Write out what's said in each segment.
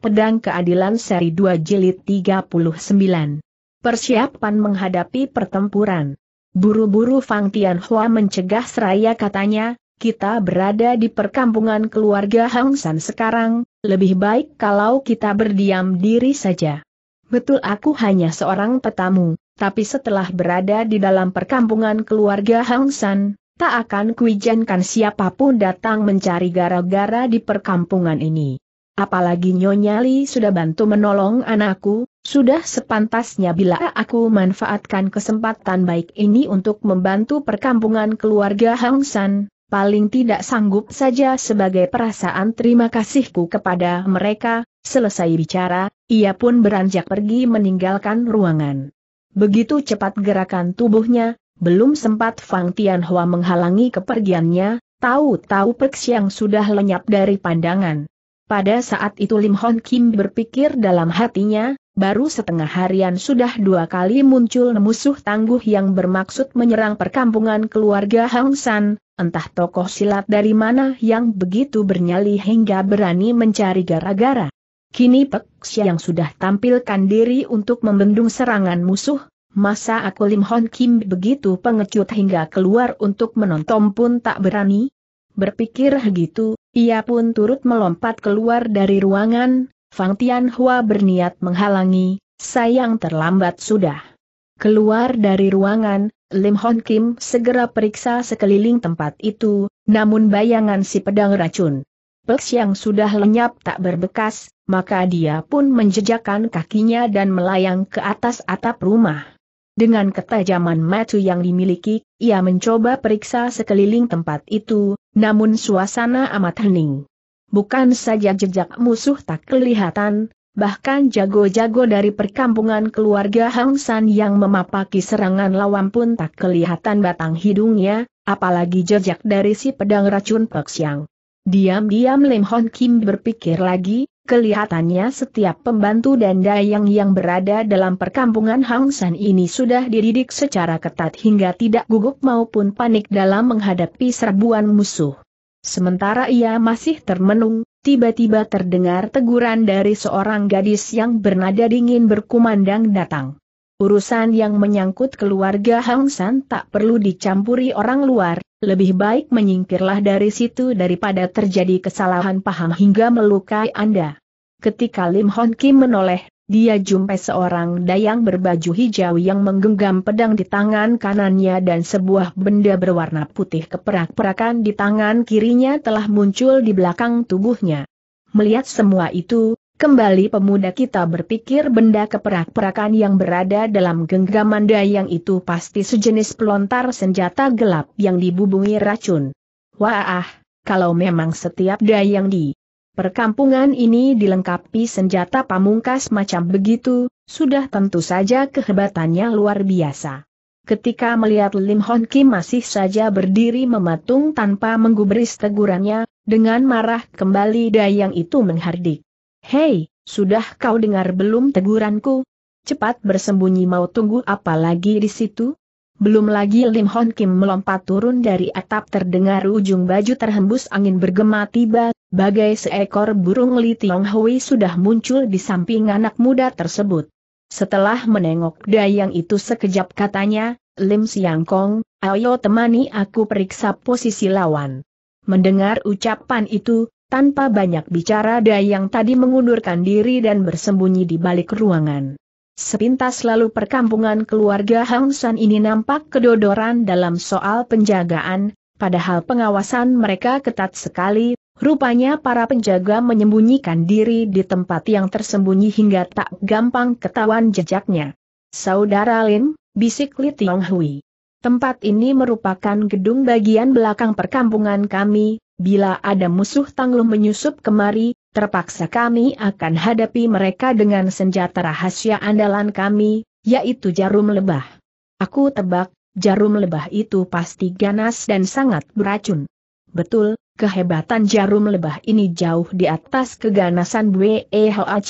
Pedang Keadilan Seri 2 Jilid 39. Persiapan menghadapi pertempuran. Buru-buru Fang Tianhua mencegah seraya katanya, kita berada di perkampungan keluarga Hang San sekarang, lebih baik kalau kita berdiam diri saja. Betul aku hanya seorang petamu, tapi setelah berada di dalam perkampungan keluarga Hang San, tak akan kuijankan siapapun datang mencari gara-gara di perkampungan ini apalagi Nyonya Li sudah bantu menolong anakku, sudah sepantasnya bila aku manfaatkan kesempatan baik ini untuk membantu perkampungan keluarga Hang San, paling tidak sanggup saja sebagai perasaan terima kasihku kepada mereka, selesai bicara, ia pun beranjak pergi meninggalkan ruangan. Begitu cepat gerakan tubuhnya, belum sempat Fang Tianhua menghalangi kepergiannya, tahu-tahu Perks yang sudah lenyap dari pandangan. Pada saat itu Lim Hon Kim berpikir dalam hatinya, baru setengah harian sudah dua kali muncul musuh tangguh yang bermaksud menyerang perkampungan keluarga Hang San, entah tokoh silat dari mana yang begitu bernyali hingga berani mencari gara-gara. Kini Pek yang sudah tampilkan diri untuk membendung serangan musuh, masa aku Lim Hon Kim begitu pengecut hingga keluar untuk menonton pun tak berani? Berpikir begitu, ia pun turut melompat keluar dari ruangan, Fang Tianhua berniat menghalangi, sayang terlambat sudah. Keluar dari ruangan, Lim Hon Kim segera periksa sekeliling tempat itu, namun bayangan si pedang racun. Peks yang sudah lenyap tak berbekas, maka dia pun menjejakkan kakinya dan melayang ke atas atap rumah. Dengan ketajaman mata yang dimiliki, ia mencoba periksa sekeliling tempat itu, namun suasana amat hening. Bukan saja jejak musuh tak kelihatan, bahkan jago-jago dari perkampungan keluarga Hang San yang memapaki serangan lawan pun tak kelihatan batang hidungnya, apalagi jejak dari si pedang racun Siang. Diam-diam Lim Hon Kim berpikir lagi, Kelihatannya setiap pembantu dan dayang yang berada dalam perkampungan San ini sudah dididik secara ketat hingga tidak gugup maupun panik dalam menghadapi serbuan musuh. Sementara ia masih termenung, tiba-tiba terdengar teguran dari seorang gadis yang bernada dingin berkumandang datang. Urusan yang menyangkut keluarga San tak perlu dicampuri orang luar, lebih baik menyingkirlah dari situ daripada terjadi kesalahan paham hingga melukai Anda. Ketika Lim Hon Kim menoleh, dia jumpai seorang dayang berbaju hijau yang menggenggam pedang di tangan kanannya dan sebuah benda berwarna putih keperak-perakan di tangan kirinya telah muncul di belakang tubuhnya. Melihat semua itu, kembali pemuda kita berpikir benda keperak-perakan yang berada dalam genggaman dayang itu pasti sejenis pelontar senjata gelap yang dibubungi racun. Wah, kalau memang setiap dayang di Perkampungan ini dilengkapi senjata pamungkas macam begitu, sudah tentu saja kehebatannya luar biasa. Ketika melihat Lim Hon Kim masih saja berdiri mematung tanpa menggubris tegurannya, dengan marah kembali Dayang itu menghardik. Hei, sudah kau dengar belum teguranku? Cepat bersembunyi mau tunggu apa lagi di situ? Belum lagi Lim Hon Kim melompat turun dari atap terdengar ujung baju terhembus angin bergema tiba bagai seekor burung Li Tiong Hui sudah muncul di samping anak muda tersebut. Setelah menengok dayang itu sekejap katanya, Lim Siang Kong, ayo temani aku periksa posisi lawan. Mendengar ucapan itu, tanpa banyak bicara dayang tadi mengundurkan diri dan bersembunyi di balik ruangan. Sepintas lalu perkampungan keluarga Hang San ini nampak kedodoran dalam soal penjagaan, Padahal pengawasan mereka ketat sekali, Rupanya para penjaga menyembunyikan diri di tempat yang tersembunyi hingga tak gampang ketahuan jejaknya. Saudara Lin, bisik Li Tiong Hui. Tempat ini merupakan gedung bagian belakang perkampungan kami, bila ada musuh tangguh menyusup kemari, terpaksa kami akan hadapi mereka dengan senjata rahasia andalan kami, yaitu jarum lebah. Aku tebak, jarum lebah itu pasti ganas dan sangat beracun. Betul, Kehebatan jarum lebah ini jauh di atas keganasan Bwe Hoa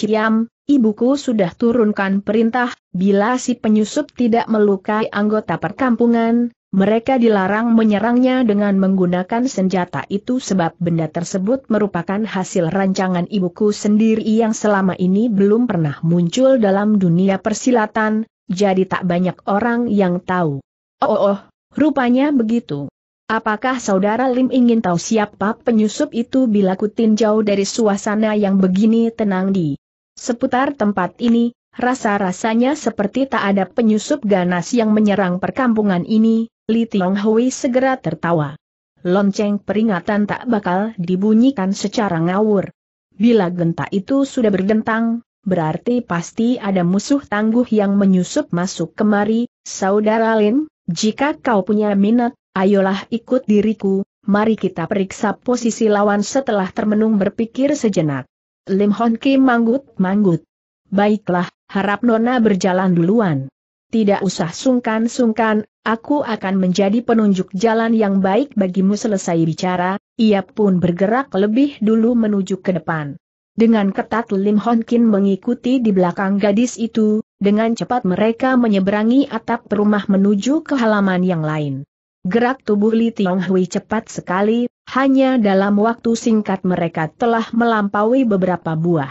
ibuku sudah turunkan perintah, bila si penyusup tidak melukai anggota perkampungan, mereka dilarang menyerangnya dengan menggunakan senjata itu sebab benda tersebut merupakan hasil rancangan ibuku sendiri yang selama ini belum pernah muncul dalam dunia persilatan, jadi tak banyak orang yang tahu. Oh, oh, oh rupanya begitu. Apakah saudara Lim ingin tahu siapa penyusup itu bila kutin jauh dari suasana yang begini tenang di seputar tempat ini, rasa-rasanya seperti tak ada penyusup ganas yang menyerang perkampungan ini, Li Tiong Hui segera tertawa. Lonceng peringatan tak bakal dibunyikan secara ngawur. Bila genta itu sudah bergentang, berarti pasti ada musuh tangguh yang menyusup masuk kemari, saudara Lim, jika kau punya minat, Ayolah ikut diriku, mari kita periksa posisi lawan setelah termenung berpikir sejenak. Lim Hon Kim manggut-manggut. Baiklah, harap Nona berjalan duluan. Tidak usah sungkan-sungkan, aku akan menjadi penunjuk jalan yang baik bagimu selesai bicara, ia pun bergerak lebih dulu menuju ke depan. Dengan ketat Lim Hon Kin mengikuti di belakang gadis itu, dengan cepat mereka menyeberangi atap rumah menuju ke halaman yang lain. Gerak tubuh Li Tiong Hui cepat sekali, hanya dalam waktu singkat mereka telah melampaui beberapa buah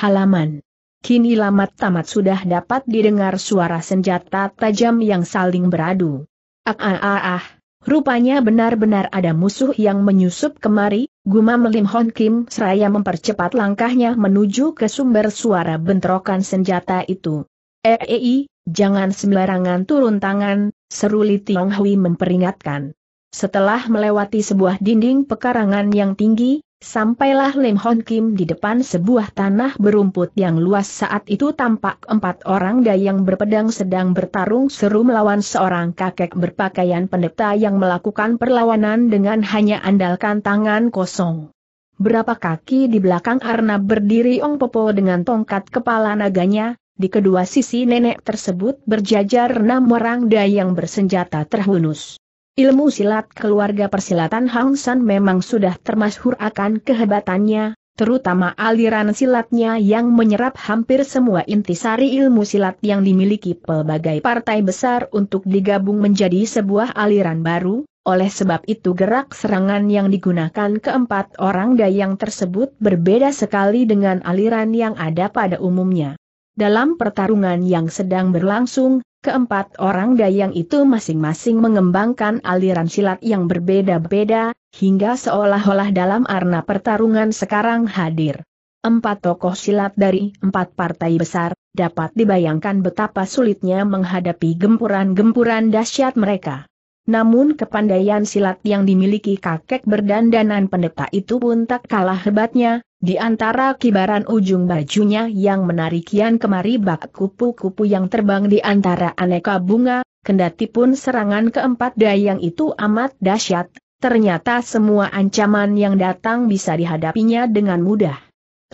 halaman. Kini lamat tamat sudah dapat didengar suara senjata tajam yang saling beradu. Ah ah ah ah, rupanya benar-benar ada musuh yang menyusup kemari, gumam Lim Hon Kim seraya mempercepat langkahnya menuju ke sumber suara bentrokan senjata itu. Ei, eh, eh, eh, jangan sembarangan turun tangan, Seru Li Tiong Hui memperingatkan. Setelah melewati sebuah dinding pekarangan yang tinggi, sampailah Lim Hon Kim di depan sebuah tanah berumput yang luas saat itu tampak empat orang dayang berpedang sedang bertarung seru melawan seorang kakek berpakaian pendeta yang melakukan perlawanan dengan hanya andalkan tangan kosong. Berapa kaki di belakang Arna berdiri Ong Popo dengan tongkat kepala naganya, di kedua sisi nenek tersebut berjajar enam orang dayang bersenjata terhunus. Ilmu silat keluarga persilatan Hang San memang sudah termasyhur akan kehebatannya, terutama aliran silatnya yang menyerap hampir semua intisari ilmu silat yang dimiliki pelbagai partai besar untuk digabung menjadi sebuah aliran baru, oleh sebab itu gerak serangan yang digunakan keempat orang dayang tersebut berbeda sekali dengan aliran yang ada pada umumnya. Dalam pertarungan yang sedang berlangsung, keempat orang dayang itu masing-masing mengembangkan aliran silat yang berbeda-beda, hingga seolah-olah dalam arena pertarungan sekarang hadir. Empat tokoh silat dari empat partai besar, dapat dibayangkan betapa sulitnya menghadapi gempuran-gempuran dahsyat mereka. Namun kepandaian silat yang dimiliki kakek berdandanan pendeta itu pun tak kalah hebatnya, di antara kibaran ujung bajunya yang menarikian kemari bak kupu-kupu yang terbang di antara aneka bunga, kendati pun serangan keempat dayang itu amat dahsyat, ternyata semua ancaman yang datang bisa dihadapinya dengan mudah.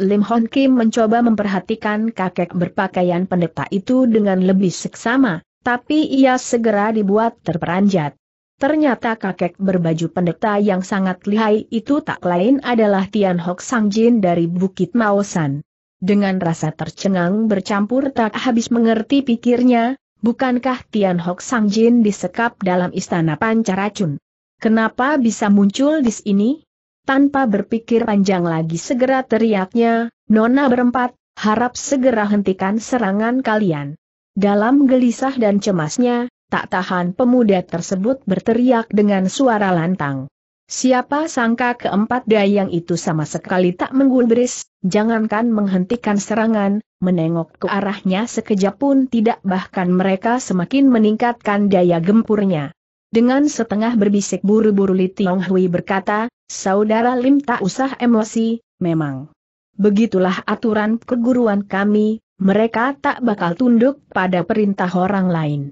Lim Hon Kim mencoba memperhatikan kakek berpakaian pendeta itu dengan lebih seksama, tapi ia segera dibuat terperanjat. Ternyata kakek berbaju pendeta yang sangat lihai itu tak lain adalah Tian Hok Sang Jin dari Bukit Maosan. Dengan rasa tercengang bercampur tak habis mengerti pikirnya, bukankah Tian Hok Sang Jin disekap dalam istana pancaracun? Kenapa bisa muncul di sini? Tanpa berpikir panjang lagi segera teriaknya, Nona berempat, harap segera hentikan serangan kalian. Dalam gelisah dan cemasnya, Tak tahan pemuda tersebut berteriak dengan suara lantang. Siapa sangka keempat dayang itu sama sekali tak menggulbris, jangankan menghentikan serangan, menengok ke arahnya sekejap pun tidak bahkan mereka semakin meningkatkan daya gempurnya. Dengan setengah berbisik buru-buru Li Tiong Hui berkata, Saudara Lim tak usah emosi, memang. Begitulah aturan keguruan kami, mereka tak bakal tunduk pada perintah orang lain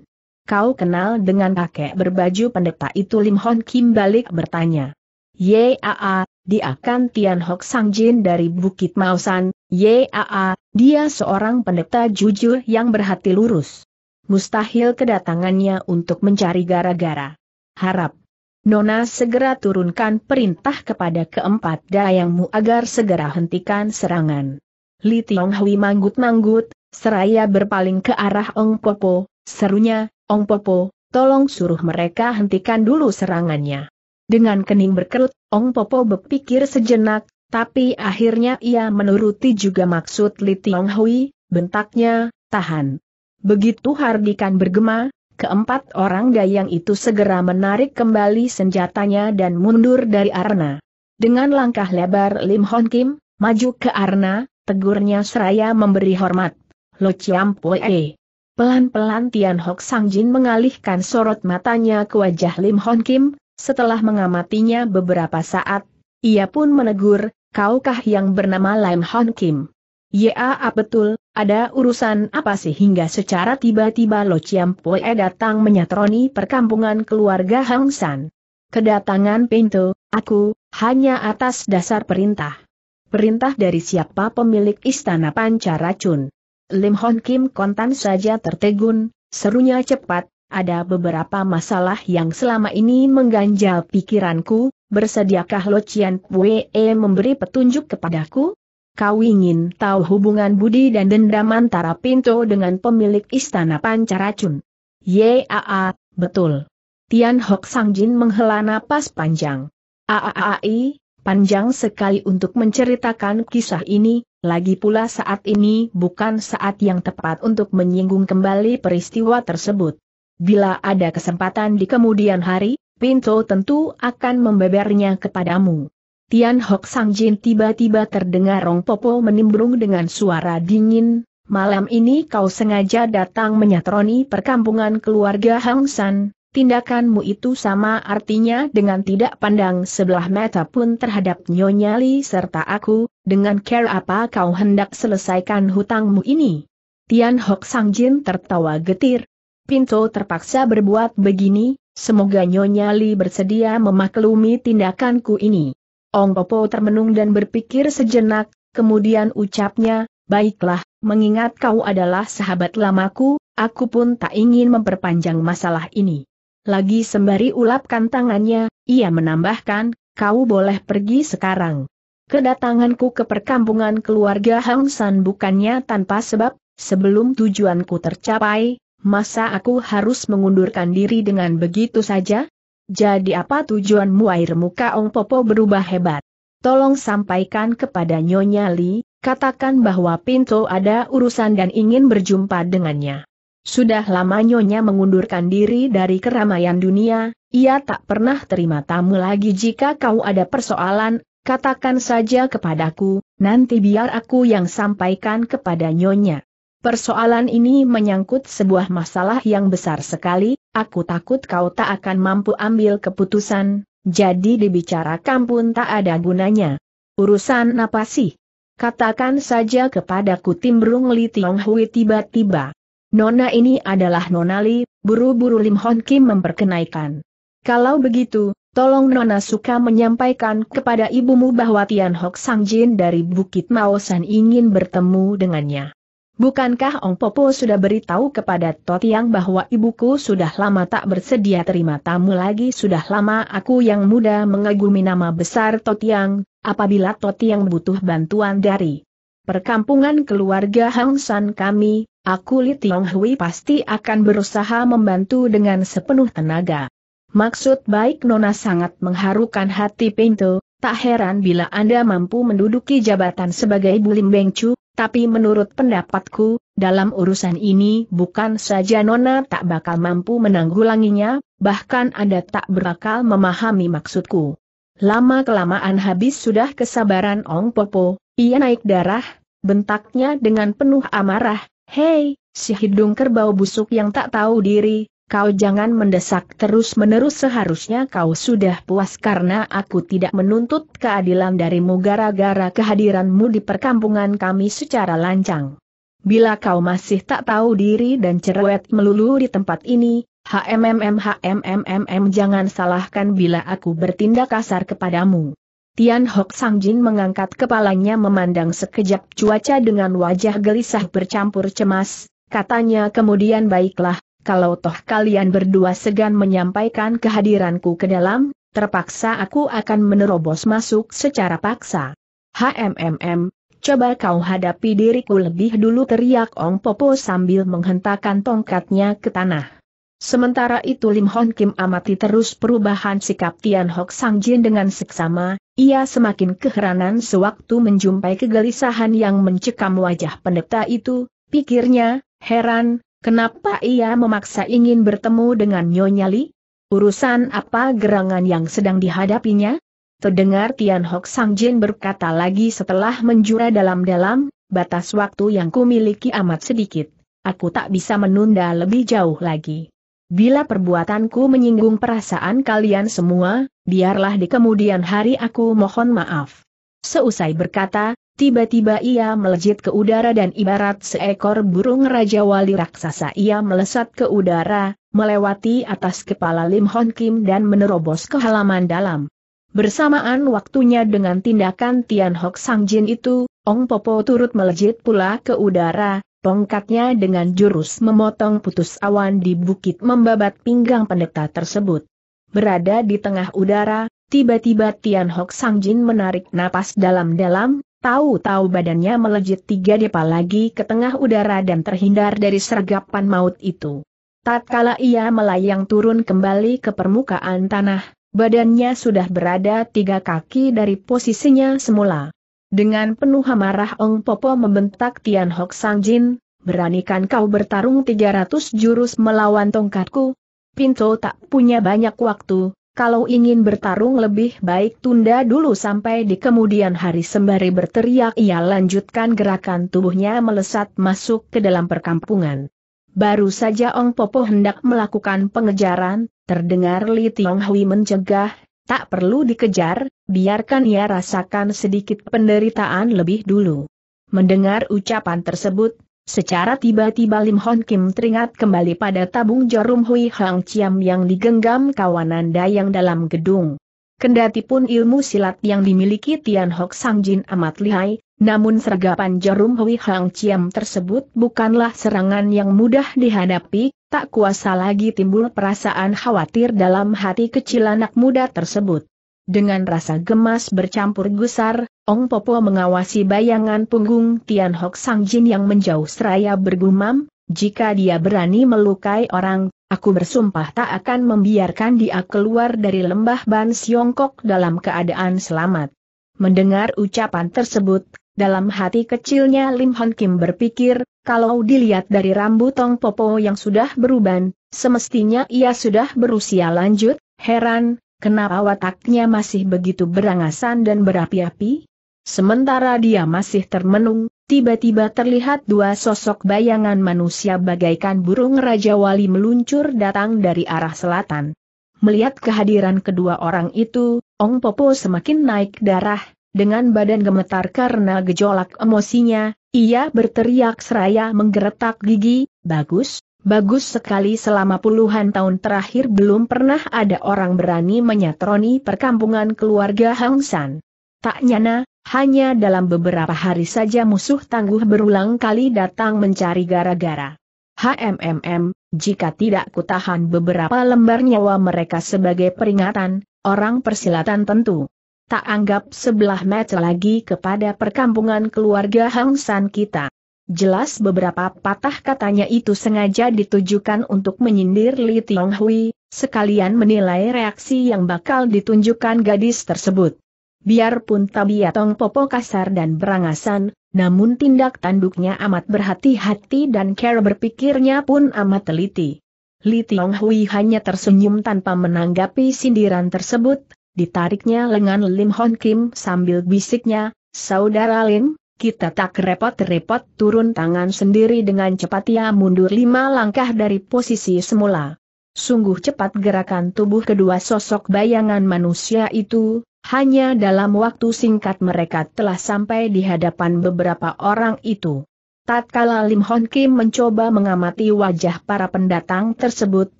kau kenal dengan kakek berbaju pendeta itu Lim Hon Kim balik bertanya. Yaa, dia kan Tian Hok Sang Jin dari Bukit Mausan, Yaa, dia seorang pendeta jujur yang berhati lurus. Mustahil kedatangannya untuk mencari gara-gara. Harap. Nona segera turunkan perintah kepada keempat dayangmu agar segera hentikan serangan. Li Tiong Hui manggut-manggut, seraya berpaling ke arah Ong Popo, serunya, Ong Popo, tolong suruh mereka hentikan dulu serangannya. Dengan kening berkerut, Ong Popo berpikir sejenak, tapi akhirnya ia menuruti juga maksud Li Tiong Hui, bentaknya, tahan. Begitu hardikan bergema, keempat orang dayang itu segera menarik kembali senjatanya dan mundur dari arena. Dengan langkah lebar Lim Hon Kim, maju ke arena, tegurnya seraya memberi hormat. Lo Chiam Poe. Pelan-pelan Tian Hok Sang Jin mengalihkan sorot matanya ke wajah Lim Hon Kim, setelah mengamatinya beberapa saat, ia pun menegur, kaukah yang bernama Lim Hon Kim? Ya ah, betul, ada urusan apa sih hingga secara tiba-tiba Lo Chiam Poe datang menyatroni perkampungan keluarga Hang San. Kedatangan pintu, aku, hanya atas dasar perintah. Perintah dari siapa pemilik istana panca racun? Lim Hon Kim kontan saja tertegun, serunya cepat, ada beberapa masalah yang selama ini mengganjal pikiranku, bersediakah Lo Chien Pue memberi petunjuk kepadaku? Kau ingin tahu hubungan budi dan dendam antara Pinto dengan pemilik istana Pancaracun? Yaa, betul. Tian Hok Sang Jin menghela napas panjang. Aaai, Panjang sekali untuk menceritakan kisah ini, lagi pula saat ini bukan saat yang tepat untuk menyinggung kembali peristiwa tersebut. Bila ada kesempatan di kemudian hari, Pinto tentu akan membebernya kepadamu. Tian Hok Sang Jin tiba-tiba terdengar Rong Popo menimbrung dengan suara dingin, malam ini kau sengaja datang menyatroni perkampungan keluarga Hang San, tindakanmu itu sama artinya dengan tidak pandang sebelah mata pun terhadap Nyonya Li serta aku, dengan care apa kau hendak selesaikan hutangmu ini? Tian Hok Sang Jin tertawa getir. Pinto terpaksa berbuat begini, semoga Nyonya Li bersedia memaklumi tindakanku ini. Ong Popo termenung dan berpikir sejenak, kemudian ucapnya, baiklah, mengingat kau adalah sahabat lamaku, aku pun tak ingin memperpanjang masalah ini. Lagi sembari ulapkan tangannya, ia menambahkan, kau boleh pergi sekarang. Kedatanganku ke perkampungan keluarga Hang San bukannya tanpa sebab, sebelum tujuanku tercapai, masa aku harus mengundurkan diri dengan begitu saja? Jadi apa tujuanmu air muka Ong Popo berubah hebat? Tolong sampaikan kepada Nyonya Li, katakan bahwa Pinto ada urusan dan ingin berjumpa dengannya. Sudah lama Nyonya mengundurkan diri dari keramaian dunia, ia tak pernah terima tamu lagi jika kau ada persoalan, katakan saja kepadaku, nanti biar aku yang sampaikan kepada Nyonya. Persoalan ini menyangkut sebuah masalah yang besar sekali, aku takut kau tak akan mampu ambil keputusan, jadi dibicarakan pun tak ada gunanya. Urusan apa sih? Katakan saja kepadaku Timbrung Li Tiong Hui tiba-tiba. Nona ini adalah Nona Li, buru-buru Lim Hon Kim memperkenaikan. Kalau begitu, tolong Nona suka menyampaikan kepada ibumu bahwa Tian Hok Sang Jin dari Bukit Maosan ingin bertemu dengannya. Bukankah Ong Popo sudah beritahu kepada Totiang bahwa ibuku sudah lama tak bersedia terima tamu lagi sudah lama aku yang muda mengagumi nama besar Totiang, apabila Totiang butuh bantuan dari perkampungan keluarga Hang San kami, Aku Li Tiong Hui pasti akan berusaha membantu dengan sepenuh tenaga. Maksud baik Nona sangat mengharukan hati Pinto, tak heran bila Anda mampu menduduki jabatan sebagai Bulim Bengcu, tapi menurut pendapatku, dalam urusan ini bukan saja Nona tak bakal mampu menanggulanginya, bahkan Anda tak berakal memahami maksudku. Lama-kelamaan habis sudah kesabaran Ong Popo, ia naik darah, bentaknya dengan penuh amarah, Hei, si hidung kerbau busuk yang tak tahu diri, kau jangan mendesak terus-menerus seharusnya kau sudah puas karena aku tidak menuntut keadilan darimu gara-gara kehadiranmu di perkampungan kami secara lancang. Bila kau masih tak tahu diri dan cerewet melulu di tempat ini, HMMM HMMM jangan salahkan bila aku bertindak kasar kepadamu. Tian Hok Jin mengangkat kepalanya memandang sekejap cuaca dengan wajah gelisah bercampur cemas, katanya kemudian baiklah, kalau toh kalian berdua segan menyampaikan kehadiranku ke dalam, terpaksa aku akan menerobos masuk secara paksa. HMMM, coba kau hadapi diriku lebih dulu teriak Ong Popo sambil menghentakkan tongkatnya ke tanah. Sementara itu Lim Hon Kim amati terus perubahan sikap Tian Hok Sang Jin dengan seksama, ia semakin keheranan sewaktu menjumpai kegelisahan yang mencekam wajah pendeta itu, pikirnya, heran, kenapa ia memaksa ingin bertemu dengan Nyonya Li? Urusan apa gerangan yang sedang dihadapinya? Terdengar Tian Hok Sang Jin berkata lagi setelah menjura dalam-dalam, batas waktu yang kumiliki amat sedikit. Aku tak bisa menunda lebih jauh lagi. Bila perbuatanku menyinggung perasaan kalian semua, biarlah di kemudian hari aku mohon maaf. Seusai berkata, tiba-tiba ia melejit ke udara dan ibarat seekor burung Raja Wali Raksasa ia melesat ke udara, melewati atas kepala Lim Hon Kim dan menerobos ke halaman dalam. Bersamaan waktunya dengan tindakan Tian Hok Sang Jin itu, Ong Popo turut melejit pula ke udara, Tongkatnya dengan jurus memotong putus awan di bukit membabat pinggang pendeta tersebut. Berada di tengah udara, tiba-tiba Tian Hok Jin menarik napas dalam-dalam, tahu-tahu badannya melejit tiga depa lagi ke tengah udara dan terhindar dari sergapan maut itu. Tatkala ia melayang turun kembali ke permukaan tanah, badannya sudah berada tiga kaki dari posisinya semula. Dengan penuh amarah Ong Popo membentak Tian Hok Sang Jin, beranikan kau bertarung 300 jurus melawan tongkatku? Pinto tak punya banyak waktu, kalau ingin bertarung lebih baik tunda dulu sampai di kemudian hari sembari berteriak ia lanjutkan gerakan tubuhnya melesat masuk ke dalam perkampungan. Baru saja Ong Popo hendak melakukan pengejaran, terdengar Li Tiong Hui mencegah, Tak perlu dikejar, biarkan ia rasakan sedikit penderitaan lebih dulu. Mendengar ucapan tersebut, secara tiba-tiba Lim Hon Kim teringat kembali pada tabung jarum Hui Hang Chiam yang digenggam kawanan dayang dalam gedung. Kendati pun ilmu silat yang dimiliki Tian Hok Sang Jin amat lihai, namun sergapan jarum Hui Hang Chiam tersebut bukanlah serangan yang mudah dihadapi, tak kuasa lagi timbul perasaan khawatir dalam hati kecil anak muda tersebut. Dengan rasa gemas bercampur gusar, Ong Popo mengawasi bayangan punggung Tian Hok Sang Jin yang menjauh seraya bergumam, jika dia berani melukai orang, aku bersumpah tak akan membiarkan dia keluar dari lembah Ban Siongkok dalam keadaan selamat. Mendengar ucapan tersebut, dalam hati kecilnya Lim Hon Kim berpikir, kalau dilihat dari rambut Tong Popo yang sudah beruban, semestinya ia sudah berusia lanjut, heran, kenapa wataknya masih begitu berangasan dan berapi-api? Sementara dia masih termenung, tiba-tiba terlihat dua sosok bayangan manusia bagaikan burung Raja Wali meluncur datang dari arah selatan. Melihat kehadiran kedua orang itu, Ong Popo semakin naik darah, dengan badan gemetar karena gejolak emosinya, ia berteriak seraya menggeretak gigi, bagus, bagus sekali selama puluhan tahun terakhir belum pernah ada orang berani menyatroni perkampungan keluarga Hang San. Tak nyana, hanya dalam beberapa hari saja musuh tangguh berulang kali datang mencari gara-gara. HMMM, jika tidak kutahan beberapa lembar nyawa mereka sebagai peringatan, orang persilatan tentu tak anggap sebelah mata lagi kepada perkampungan keluarga Hang San kita. Jelas beberapa patah katanya itu sengaja ditujukan untuk menyindir Li Tiong Hui, sekalian menilai reaksi yang bakal ditunjukkan gadis tersebut. Biarpun tabiatong popo kasar dan berangasan, namun tindak tanduknya amat berhati-hati dan cara berpikirnya pun amat teliti. Li Tiong Hui hanya tersenyum tanpa menanggapi sindiran tersebut, ditariknya lengan Lim Hon Kim sambil bisiknya, Saudara Lim, kita tak repot-repot turun tangan sendiri dengan cepat ia ya mundur lima langkah dari posisi semula. Sungguh cepat gerakan tubuh kedua sosok bayangan manusia itu, hanya dalam waktu singkat mereka telah sampai di hadapan beberapa orang itu. Tatkala Lim Hon Kim mencoba mengamati wajah para pendatang tersebut,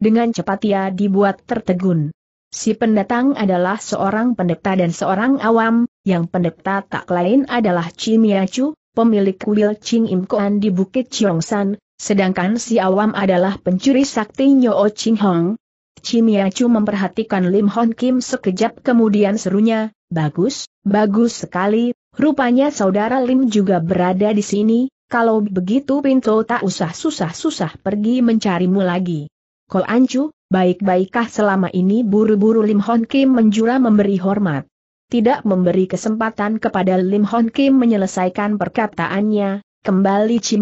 dengan cepat ia dibuat tertegun. Si pendatang adalah seorang pendeta dan seorang awam, yang pendeta tak lain adalah Chimiachu, pemilik kuil Ching Im Kuan di Bukit Cheongsan, sedangkan si awam adalah pencuri sakti Nyo Ching Hong. Chimiachu memperhatikan Lim Hon Kim sekejap kemudian serunya, bagus, bagus sekali, rupanya saudara Lim juga berada di sini, kalau begitu pintu tak usah susah-susah pergi mencarimu lagi. Kol Anju, baik-baikkah selama ini buru-buru Lim Hon Kim menjura memberi hormat? Tidak memberi kesempatan kepada Lim Hon Kim menyelesaikan perkataannya, kembali Chu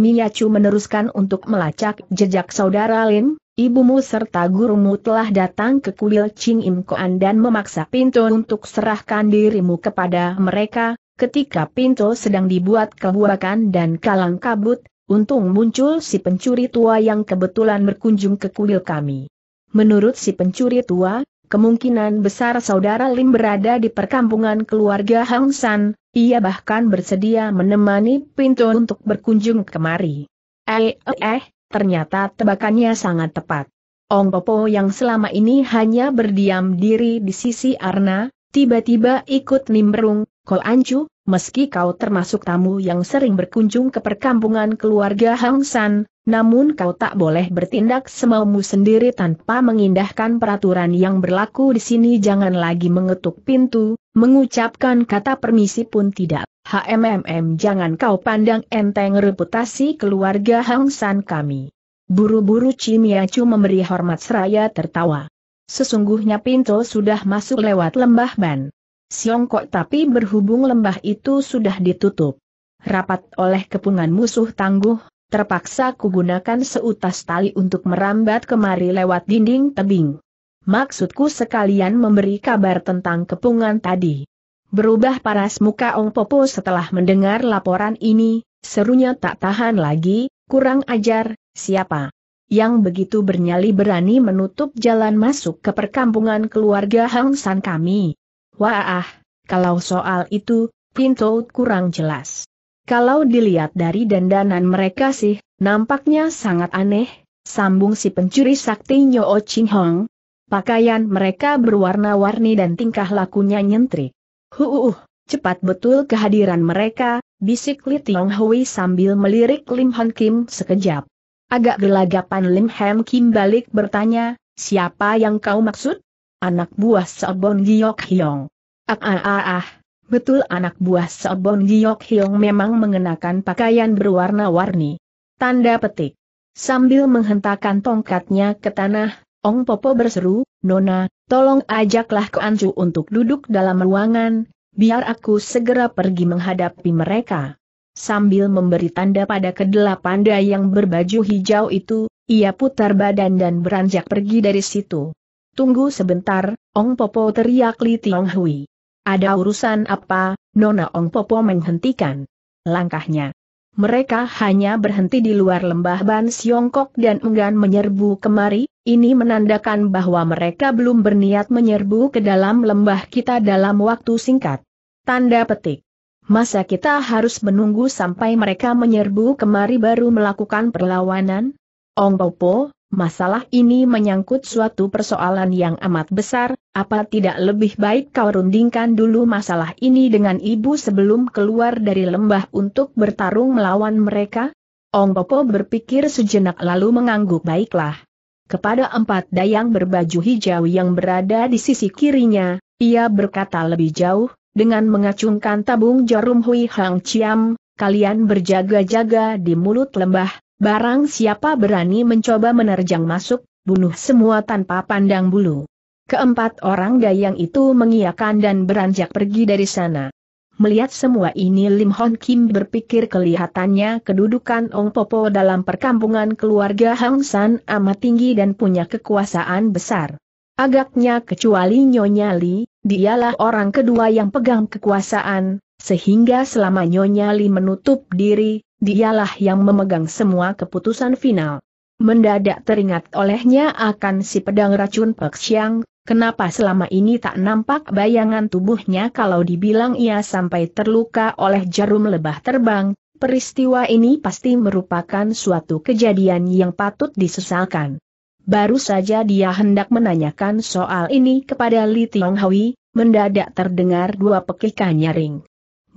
meneruskan untuk melacak jejak saudara Lim, ibumu serta gurumu telah datang ke kuil Ching Im Koan dan memaksa Pinto untuk serahkan dirimu kepada mereka, ketika Pinto sedang dibuat kebuakan dan kalang kabut, Untung muncul si pencuri tua yang kebetulan berkunjung ke kuil kami. Menurut si pencuri tua, kemungkinan besar saudara Lim berada di perkampungan keluarga Hang San, ia bahkan bersedia menemani pintu untuk berkunjung kemari. Eh, eh, eh, ternyata tebakannya sangat tepat. Ong Popo yang selama ini hanya berdiam diri di sisi Arna, tiba-tiba ikut nimbrung, Kol Ancu, meski kau termasuk tamu yang sering berkunjung ke perkampungan keluarga Hang San, namun kau tak boleh bertindak semaumu sendiri tanpa mengindahkan peraturan yang berlaku di sini jangan lagi mengetuk pintu, mengucapkan kata permisi pun tidak. HMMM jangan kau pandang enteng reputasi keluarga Hang San kami. Buru-buru Cimiacu memberi hormat seraya tertawa. Sesungguhnya pintu sudah masuk lewat lembah ban. Siongkok tapi berhubung lembah itu sudah ditutup. Rapat oleh kepungan musuh tangguh, terpaksa kugunakan seutas tali untuk merambat kemari lewat dinding tebing. Maksudku sekalian memberi kabar tentang kepungan tadi. Berubah paras muka Ong Popo setelah mendengar laporan ini, serunya tak tahan lagi, kurang ajar, siapa? Yang begitu bernyali berani menutup jalan masuk ke perkampungan keluarga Hang San kami, Wah, kalau soal itu, Pinto kurang jelas. Kalau dilihat dari dandanan mereka sih, nampaknya sangat aneh, sambung si pencuri sakti Nyo Ching Hong. Pakaian mereka berwarna-warni dan tingkah lakunya nyentrik. Huuuh, cepat betul kehadiran mereka, bisik Li Tiong Hui sambil melirik Lim Han Kim sekejap. Agak gelagapan Lim Han Kim balik bertanya, siapa yang kau maksud? anak buah Sobon Giok Hyong. Ah ah ah ah, betul anak buah Sobon Giok Hyong memang mengenakan pakaian berwarna-warni. Tanda petik. Sambil menghentakkan tongkatnya ke tanah, Ong Popo berseru, Nona, tolong ajaklah ke Anju untuk duduk dalam ruangan, biar aku segera pergi menghadapi mereka. Sambil memberi tanda pada kedelapan dayang yang berbaju hijau itu, ia putar badan dan beranjak pergi dari situ. Tunggu sebentar, Ong Popo teriak Li Tiong Hui. Ada urusan apa, Nona Ong Popo menghentikan langkahnya. Mereka hanya berhenti di luar lembah Ban Siongkok dan enggan menyerbu kemari, ini menandakan bahwa mereka belum berniat menyerbu ke dalam lembah kita dalam waktu singkat. Tanda petik. Masa kita harus menunggu sampai mereka menyerbu kemari baru melakukan perlawanan? Ong Popo, Masalah ini menyangkut suatu persoalan yang amat besar, apa tidak lebih baik kau rundingkan dulu masalah ini dengan ibu sebelum keluar dari lembah untuk bertarung melawan mereka? Ong Popo berpikir sejenak lalu mengangguk baiklah. Kepada empat dayang berbaju hijau yang berada di sisi kirinya, ia berkata lebih jauh, dengan mengacungkan tabung jarum Hui Hang Chiam, kalian berjaga-jaga di mulut lembah, Barang siapa berani mencoba menerjang masuk, bunuh semua tanpa pandang bulu. Keempat orang dayang itu mengiakan dan beranjak pergi dari sana. Melihat semua ini Lim Hon Kim berpikir kelihatannya kedudukan Ong Popo dalam perkampungan keluarga Hang San amat tinggi dan punya kekuasaan besar. Agaknya kecuali Nyonya Li, dialah orang kedua yang pegang kekuasaan, sehingga selama Nyonya Li menutup diri, Dialah yang memegang semua keputusan final. Mendadak teringat olehnya akan si pedang racun Pek Siang, kenapa selama ini tak nampak bayangan tubuhnya kalau dibilang ia sampai terluka oleh jarum lebah terbang, peristiwa ini pasti merupakan suatu kejadian yang patut disesalkan. Baru saja dia hendak menanyakan soal ini kepada Li Tionghui, mendadak terdengar dua pekikan nyaring.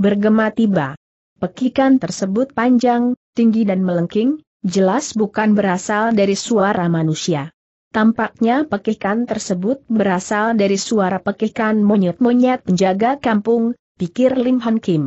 Bergema tiba. Pekikan tersebut panjang, tinggi dan melengking, jelas bukan berasal dari suara manusia. Tampaknya pekikan tersebut berasal dari suara pekikan monyet-monyet penjaga kampung, pikir Lim Han Kim.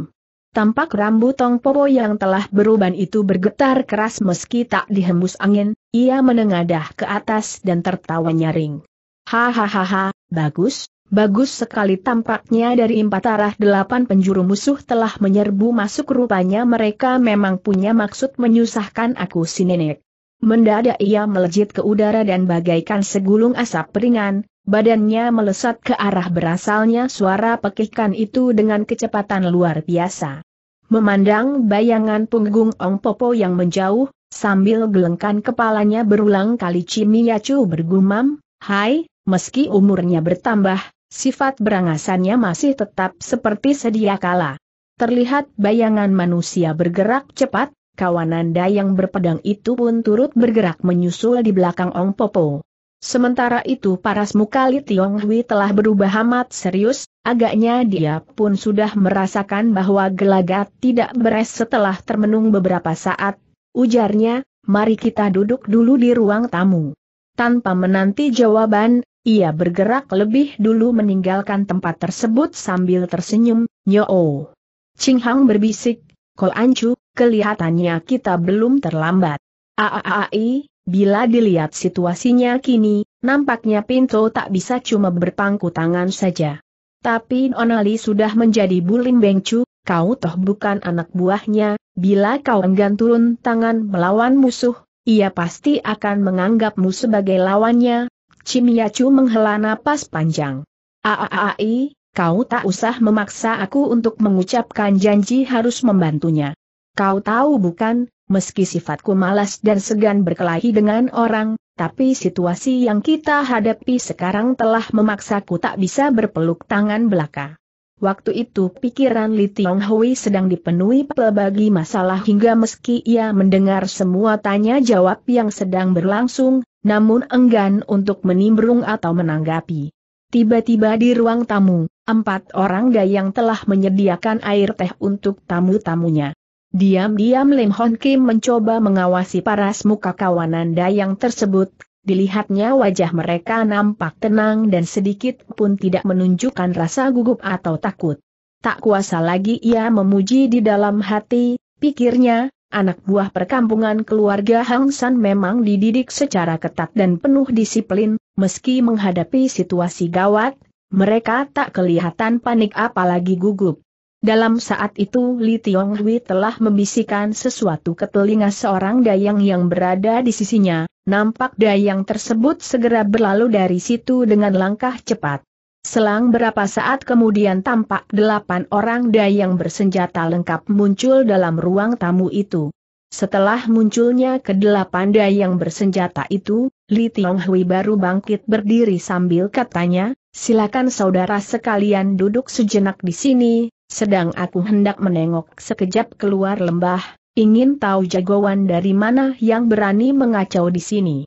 Tampak rambut Tong Po yang telah beruban itu bergetar keras meski tak dihembus angin, ia menengadah ke atas dan tertawa nyaring. Hahaha, bagus, Bagus sekali tampaknya dari empat arah delapan penjuru musuh telah menyerbu masuk rupanya mereka memang punya maksud menyusahkan aku si nenek. Mendadak ia melejit ke udara dan bagaikan segulung asap ringan, badannya melesat ke arah berasalnya suara pekikan itu dengan kecepatan luar biasa. Memandang bayangan punggung Ong Popo yang menjauh, sambil gelengkan kepalanya berulang kali cimiyacu bergumam, Hai, meski umurnya bertambah, Sifat berangasannya masih tetap seperti sedia kala. Terlihat bayangan manusia bergerak cepat, kawanan dayang berpedang itu pun turut bergerak menyusul di belakang Ong Popo. Sementara itu paras muka Li Tiong Hui telah berubah amat serius, agaknya dia pun sudah merasakan bahwa gelagat tidak beres setelah termenung beberapa saat. Ujarnya, mari kita duduk dulu di ruang tamu. Tanpa menanti jawaban, ia bergerak lebih dulu meninggalkan tempat tersebut sambil tersenyum, Nyo. Ching Hang berbisik, Ko Anchu, kelihatannya kita belum terlambat. Aaai, bila dilihat situasinya kini, nampaknya Pinto tak bisa cuma berpangku tangan saja. Tapi Onali sudah menjadi Bulim Bengcu, kau toh bukan anak buahnya, bila kau enggan turun tangan melawan musuh, ia pasti akan menganggapmu sebagai lawannya, Cimiyacu menghela napas panjang. Aaai, kau tak usah memaksa aku untuk mengucapkan janji harus membantunya. Kau tahu bukan, meski sifatku malas dan segan berkelahi dengan orang, tapi situasi yang kita hadapi sekarang telah memaksaku tak bisa berpeluk tangan belaka. Waktu itu pikiran Li Tiong Hui sedang dipenuhi pelbagai masalah hingga meski ia mendengar semua tanya jawab yang sedang berlangsung, namun enggan untuk menimbrung atau menanggapi. Tiba-tiba di ruang tamu, empat orang dayang telah menyediakan air teh untuk tamu-tamunya. Diam-diam Lim Hon Kim mencoba mengawasi paras muka kawanan dayang tersebut, Dilihatnya wajah mereka nampak tenang dan sedikit pun tidak menunjukkan rasa gugup atau takut. Tak kuasa lagi ia memuji di dalam hati, pikirnya, anak buah perkampungan keluarga Hang San memang dididik secara ketat dan penuh disiplin, meski menghadapi situasi gawat, mereka tak kelihatan panik apalagi gugup. Dalam saat itu Li Tiong telah membisikkan sesuatu ke telinga seorang dayang yang berada di sisinya, nampak dayang tersebut segera berlalu dari situ dengan langkah cepat. Selang berapa saat kemudian tampak delapan orang dayang bersenjata lengkap muncul dalam ruang tamu itu. Setelah munculnya kedelapan dayang bersenjata itu, Li Tiong baru bangkit berdiri sambil katanya, silakan saudara sekalian duduk sejenak di sini, sedang aku hendak menengok sekejap keluar lembah, ingin tahu jagoan dari mana yang berani mengacau di sini.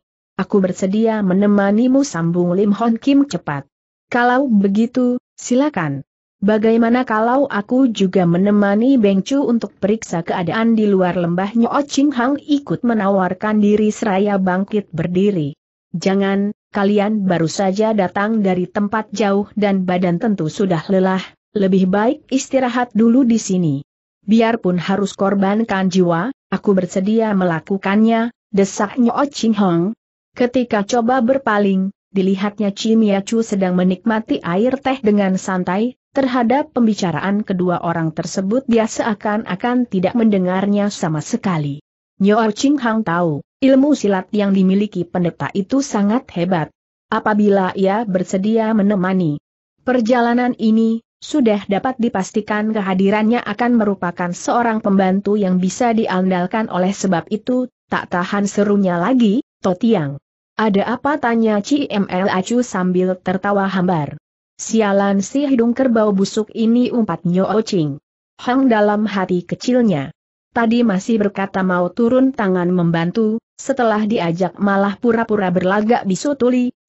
Aku bersedia menemanimu sambung Lim Hon Kim cepat. Kalau begitu, silakan. Bagaimana kalau aku juga menemani Beng Chu untuk periksa keadaan di luar lembah Nyo Ching Hang ikut menawarkan diri seraya bangkit berdiri. Jangan, kalian baru saja datang dari tempat jauh dan badan tentu sudah lelah, lebih baik istirahat dulu di sini. Biarpun harus korbankan jiwa, aku bersedia melakukannya, desaknya O Ching Hong. Ketika coba berpaling, dilihatnya Chimia Chu sedang menikmati air teh dengan santai, terhadap pembicaraan kedua orang tersebut dia seakan-akan tidak mendengarnya sama sekali. Nyo Ching Hong tahu, ilmu silat yang dimiliki pendeta itu sangat hebat. Apabila ia bersedia menemani perjalanan ini, sudah dapat dipastikan kehadirannya akan merupakan seorang pembantu yang bisa diandalkan oleh sebab itu, tak tahan serunya lagi, Totiang. Ada apa tanya CML Acu sambil tertawa hambar. Sialan si hidung kerbau busuk ini umpat nyoocing. Hang dalam hati kecilnya. Tadi masih berkata mau turun tangan membantu, setelah diajak malah pura-pura berlagak bisu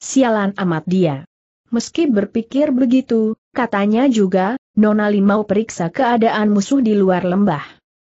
sialan amat dia. Meski berpikir begitu, Katanya juga, Nona Limau periksa keadaan musuh di luar lembah.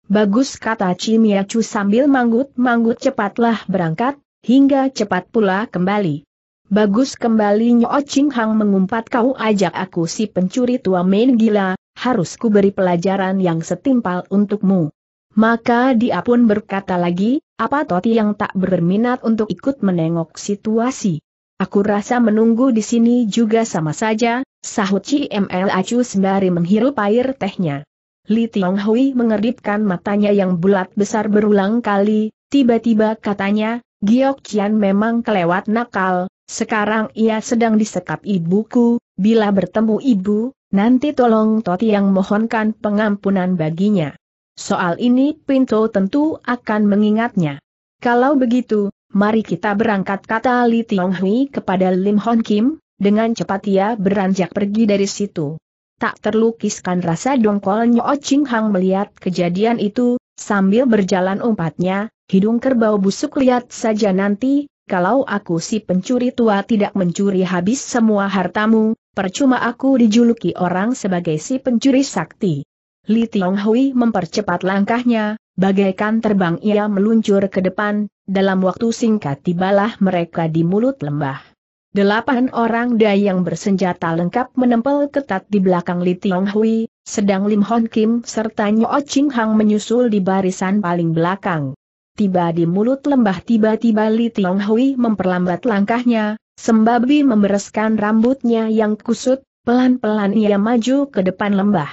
Bagus kata Chimiacu sambil manggut-manggut cepatlah berangkat, hingga cepat pula kembali. Bagus kembali Nyo Ching Hang mengumpat kau ajak aku si pencuri tua main gila, harus ku beri pelajaran yang setimpal untukmu. Maka dia pun berkata lagi, apa Toti yang tak berminat untuk ikut menengok situasi. Aku rasa menunggu di sini juga sama saja, sahut CML Acu sembari menghirup air tehnya. Li Tiong Hui matanya yang bulat besar berulang kali, tiba-tiba katanya, Giok Qian memang kelewat nakal, sekarang ia sedang disekap ibuku, bila bertemu ibu, nanti tolong Toti yang mohonkan pengampunan baginya. Soal ini Pinto tentu akan mengingatnya. Kalau begitu, mari kita berangkat kata Li Tiong Hui kepada Lim Hon Kim, dengan cepat ia beranjak pergi dari situ. Tak terlukiskan rasa dongkol Nyo Ching Hang melihat kejadian itu, sambil berjalan umpatnya, hidung kerbau busuk lihat saja nanti, kalau aku si pencuri tua tidak mencuri habis semua hartamu, percuma aku dijuluki orang sebagai si pencuri sakti. Li Tiong Hui mempercepat langkahnya, Bagaikan terbang ia meluncur ke depan, dalam waktu singkat tibalah mereka di mulut lembah. Delapan orang dayang bersenjata lengkap menempel ketat di belakang Li Tiong Hui, sedang Lim Hon Kim serta Nyo Ching Hang menyusul di barisan paling belakang. Tiba di mulut lembah tiba-tiba Li Tiong Hui memperlambat langkahnya, sembabi membereskan rambutnya yang kusut, pelan-pelan ia maju ke depan lembah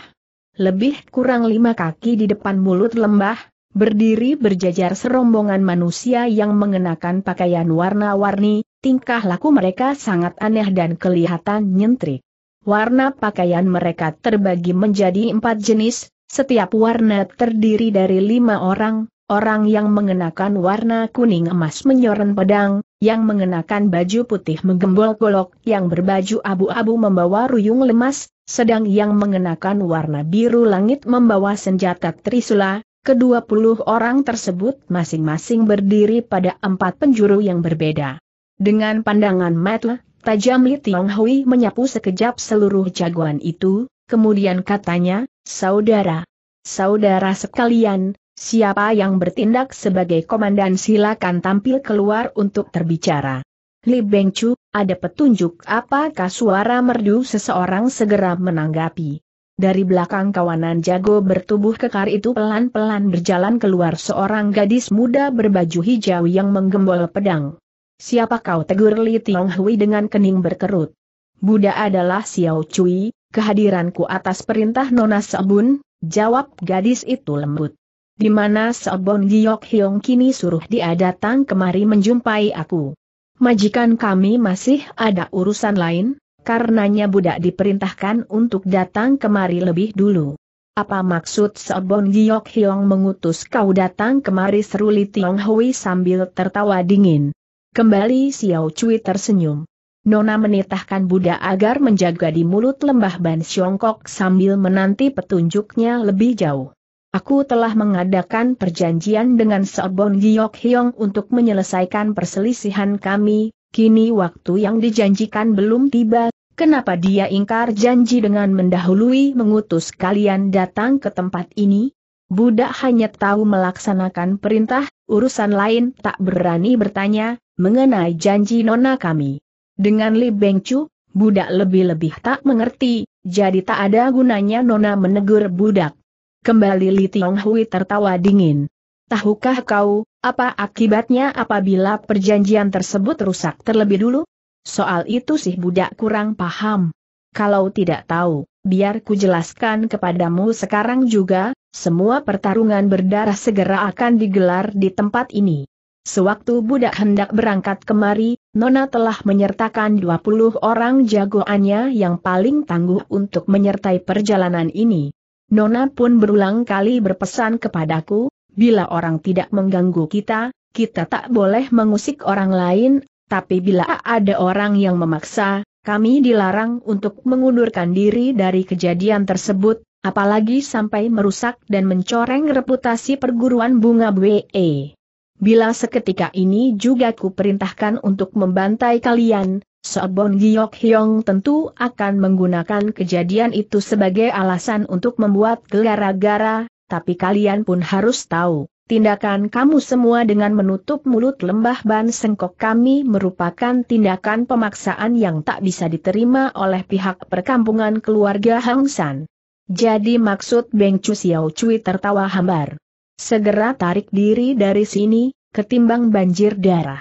lebih kurang lima kaki di depan mulut lembah, berdiri berjajar serombongan manusia yang mengenakan pakaian warna-warni, tingkah laku mereka sangat aneh dan kelihatan nyentrik. Warna pakaian mereka terbagi menjadi empat jenis, setiap warna terdiri dari lima orang, orang yang mengenakan warna kuning emas menyoren pedang, yang mengenakan baju putih menggembol-golok, yang berbaju abu-abu membawa ruyung lemas, sedang yang mengenakan warna biru langit membawa senjata trisula, kedua puluh orang tersebut masing-masing berdiri pada empat penjuru yang berbeda. Dengan pandangan mata, tajam Li Tiong Hui menyapu sekejap seluruh jagoan itu, kemudian katanya, Saudara, saudara sekalian, Siapa yang bertindak sebagai komandan silakan tampil keluar untuk terbicara. Li Bengchu, ada petunjuk apakah suara merdu seseorang segera menanggapi. Dari belakang kawanan jago bertubuh kekar itu pelan-pelan berjalan keluar seorang gadis muda berbaju hijau yang menggembol pedang. Siapa kau tegur Li Tiong dengan kening berkerut? Buddha adalah Xiao Cui, kehadiranku atas perintah Nona Sebun. jawab gadis itu lembut di mana Sobon Giok Hyong kini suruh dia datang kemari menjumpai aku. Majikan kami masih ada urusan lain, karenanya budak diperintahkan untuk datang kemari lebih dulu. Apa maksud Sobon Giok Hyong mengutus kau datang kemari Seruli Li Tiong Hui sambil tertawa dingin. Kembali Xiao Cui tersenyum. Nona menitahkan budak agar menjaga di mulut lembah Ban Siongkok sambil menanti petunjuknya lebih jauh. Aku telah mengadakan perjanjian dengan Seobon Giok Hyong untuk menyelesaikan perselisihan kami, kini waktu yang dijanjikan belum tiba, kenapa dia ingkar janji dengan mendahului mengutus kalian datang ke tempat ini? Budak hanya tahu melaksanakan perintah, urusan lain tak berani bertanya, mengenai janji nona kami. Dengan Li Chu, budak lebih-lebih tak mengerti, jadi tak ada gunanya nona menegur budak. Kembali Li Tiong Hui tertawa dingin. Tahukah kau, apa akibatnya apabila perjanjian tersebut rusak terlebih dulu? Soal itu sih budak kurang paham. Kalau tidak tahu, biar ku jelaskan kepadamu sekarang juga, semua pertarungan berdarah segera akan digelar di tempat ini. Sewaktu budak hendak berangkat kemari, Nona telah menyertakan 20 orang jagoannya yang paling tangguh untuk menyertai perjalanan ini. Nona pun berulang kali berpesan kepadaku, bila orang tidak mengganggu kita, kita tak boleh mengusik orang lain, tapi bila ada orang yang memaksa, kami dilarang untuk mengundurkan diri dari kejadian tersebut, apalagi sampai merusak dan mencoreng reputasi perguruan bunga BE. Bila seketika ini juga ku perintahkan untuk membantai kalian, Sobon Giok Hyong tentu akan menggunakan kejadian itu sebagai alasan untuk membuat gara-gara, tapi kalian pun harus tahu, tindakan kamu semua dengan menutup mulut lembah ban sengkok kami merupakan tindakan pemaksaan yang tak bisa diterima oleh pihak perkampungan keluarga Hang San. Jadi maksud Beng Chu Xiao Cui tertawa hambar. Segera tarik diri dari sini, ketimbang banjir darah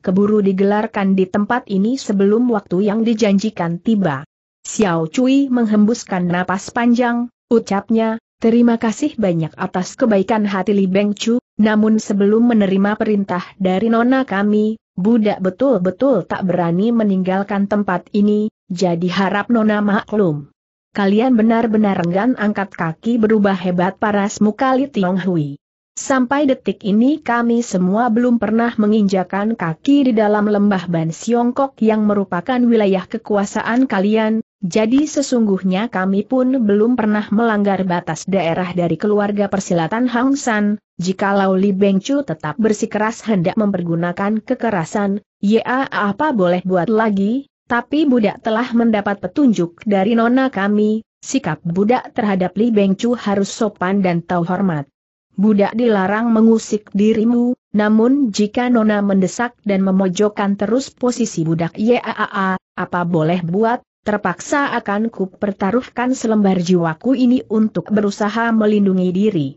keburu digelarkan di tempat ini sebelum waktu yang dijanjikan tiba. Xiao Cui menghembuskan napas panjang, ucapnya, terima kasih banyak atas kebaikan hati Li Beng Chu, namun sebelum menerima perintah dari nona kami, budak betul-betul tak berani meninggalkan tempat ini, jadi harap nona maklum. Kalian benar-benar enggan angkat kaki berubah hebat paras muka Li Tiong Hui. Sampai detik ini kami semua belum pernah menginjakan kaki di dalam lembah Ban Siongkok yang merupakan wilayah kekuasaan kalian, jadi sesungguhnya kami pun belum pernah melanggar batas daerah dari keluarga persilatan Hang San, jikalau Li Beng Chu tetap bersikeras hendak mempergunakan kekerasan, ya apa boleh buat lagi, tapi budak telah mendapat petunjuk dari nona kami, sikap budak terhadap Li Beng Chu harus sopan dan tahu hormat budak dilarang mengusik dirimu, namun jika Nona mendesak dan memojokkan terus posisi budak YAAA, apa boleh buat, terpaksa akan ku pertaruhkan selembar jiwaku ini untuk berusaha melindungi diri.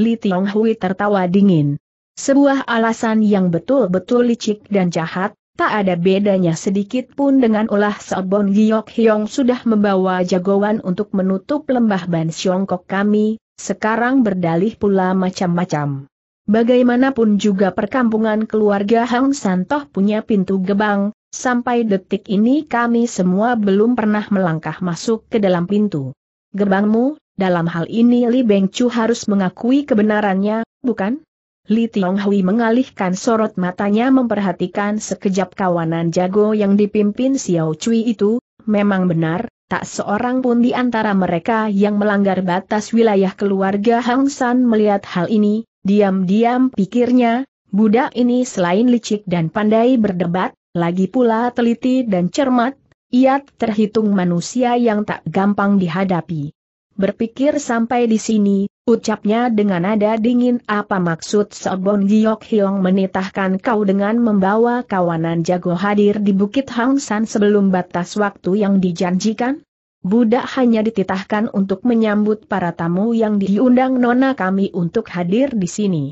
Li Tiong Hui tertawa dingin. Sebuah alasan yang betul-betul licik dan jahat, tak ada bedanya sedikit pun dengan ulah Seobong Giok Hyong sudah membawa jagoan untuk menutup lembah Ban Siongkok kami, sekarang berdalih pula macam-macam. Bagaimanapun juga perkampungan keluarga Hang Santoh punya pintu gebang, sampai detik ini kami semua belum pernah melangkah masuk ke dalam pintu. Gebangmu, dalam hal ini Li Beng Chu harus mengakui kebenarannya, bukan? Li Tiong Hui mengalihkan sorot matanya memperhatikan sekejap kawanan jago yang dipimpin Xiao Cui itu, memang benar, Tak seorang pun di antara mereka yang melanggar batas wilayah keluarga Hang San melihat hal ini, diam-diam pikirnya, budak ini selain licik dan pandai berdebat, lagi pula teliti dan cermat, ia terhitung manusia yang tak gampang dihadapi. Berpikir sampai di sini, Ucapnya dengan nada dingin apa maksud Sobon Giok Hiong menitahkan kau dengan membawa kawanan jago hadir di Bukit Hang San sebelum batas waktu yang dijanjikan? Budak hanya dititahkan untuk menyambut para tamu yang diundang nona kami untuk hadir di sini.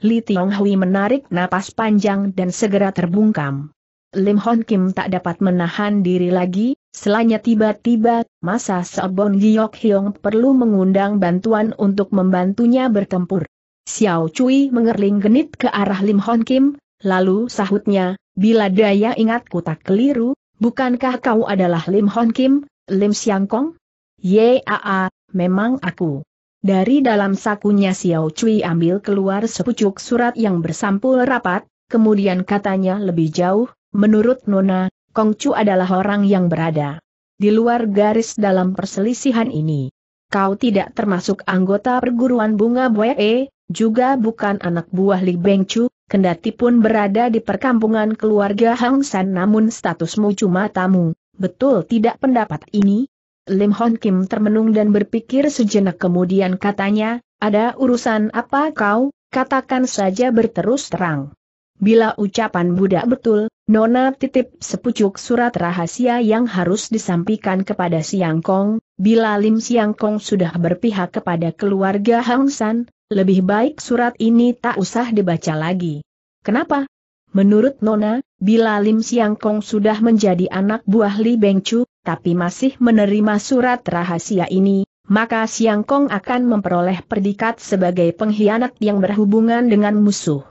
Li Tiong Hui menarik napas panjang dan segera terbungkam. Lim Hon Kim tak dapat menahan diri lagi, Selanya tiba-tiba, masa Seobon Giok Hyong perlu mengundang bantuan untuk membantunya bertempur. Xiao Cui mengerling genit ke arah Lim Hon Kim, lalu sahutnya, bila daya ingatku tak keliru, bukankah kau adalah Lim Hon Kim, Lim Siang Kong? Yaa, memang aku. Dari dalam sakunya Xiao Cui ambil keluar sepucuk surat yang bersampul rapat, kemudian katanya lebih jauh, menurut Nona, Kongcu adalah orang yang berada di luar garis dalam perselisihan ini. Kau tidak termasuk anggota perguruan bunga Boye, e, juga bukan anak buah Li Bengcu, kendati pun berada di perkampungan keluarga Hang San namun statusmu cuma tamu. Betul tidak pendapat ini? Lim Hon Kim termenung dan berpikir sejenak kemudian katanya, ada urusan apa kau, katakan saja berterus terang. Bila ucapan budak betul, Nona titip sepucuk surat rahasia yang harus disampaikan kepada Siang Kong, bila Lim Siang Kong sudah berpihak kepada keluarga Hang San, lebih baik surat ini tak usah dibaca lagi. Kenapa? Menurut Nona, bila Lim Siang Kong sudah menjadi anak buah Li Beng Chu, tapi masih menerima surat rahasia ini, maka Siang Kong akan memperoleh predikat sebagai pengkhianat yang berhubungan dengan musuh.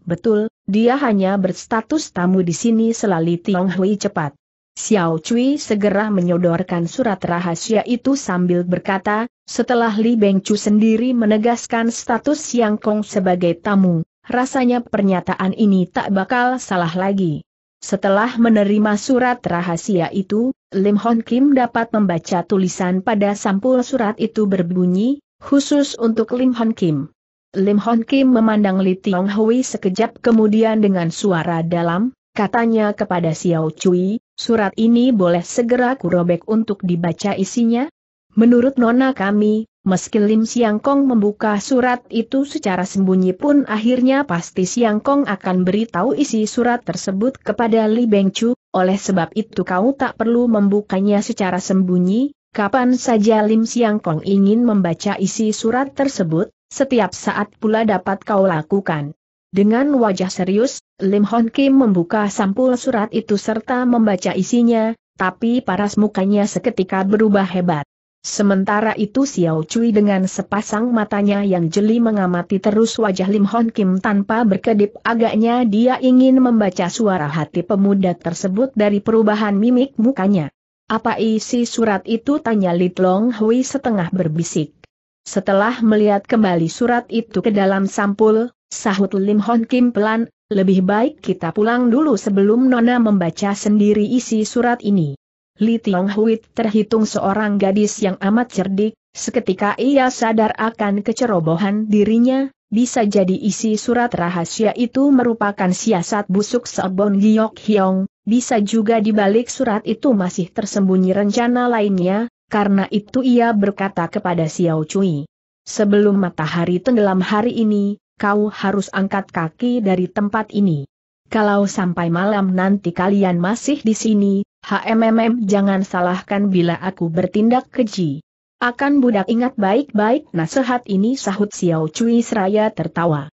Betul, dia hanya berstatus tamu di sini selali Tiong Hui cepat. Xiao Cui segera menyodorkan surat rahasia itu sambil berkata, setelah Li Bengcu sendiri menegaskan status Yang Kong sebagai tamu, rasanya pernyataan ini tak bakal salah lagi. Setelah menerima surat rahasia itu, Lim Hon Kim dapat membaca tulisan pada sampul surat itu berbunyi, khusus untuk Lim Hon Kim. Lim Hon Kim memandang Li Tiong Hui sekejap kemudian dengan suara dalam, katanya kepada Xiao Cui, surat ini boleh segera kurobek untuk dibaca isinya? Menurut nona kami, meski Lim Siang Kong membuka surat itu secara sembunyi pun akhirnya pasti Siang Kong akan beritahu isi surat tersebut kepada Li Beng Chu, oleh sebab itu kau tak perlu membukanya secara sembunyi, kapan saja Lim Siang Kong ingin membaca isi surat tersebut, setiap saat pula dapat kau lakukan. Dengan wajah serius, Lim Hon Kim membuka sampul surat itu serta membaca isinya, tapi paras mukanya seketika berubah hebat. Sementara itu Xiao Cui dengan sepasang matanya yang jeli mengamati terus wajah Lim Hon Kim tanpa berkedip agaknya dia ingin membaca suara hati pemuda tersebut dari perubahan mimik mukanya. Apa isi surat itu tanya Litlong Hui setengah berbisik. Setelah melihat kembali surat itu ke dalam sampul, sahut Lim Hon Kim pelan, lebih baik kita pulang dulu sebelum Nona membaca sendiri isi surat ini. Li Tiong Huit terhitung seorang gadis yang amat cerdik, seketika ia sadar akan kecerobohan dirinya, bisa jadi isi surat rahasia itu merupakan siasat busuk Sebon Giok Hyong, bisa juga dibalik surat itu masih tersembunyi rencana lainnya, karena itu ia berkata kepada Xiao Cui. Sebelum matahari tenggelam hari ini, kau harus angkat kaki dari tempat ini. Kalau sampai malam nanti kalian masih di sini, HMMM jangan salahkan bila aku bertindak keji. Akan budak ingat baik-baik nasihat ini sahut Xiao Cui seraya tertawa.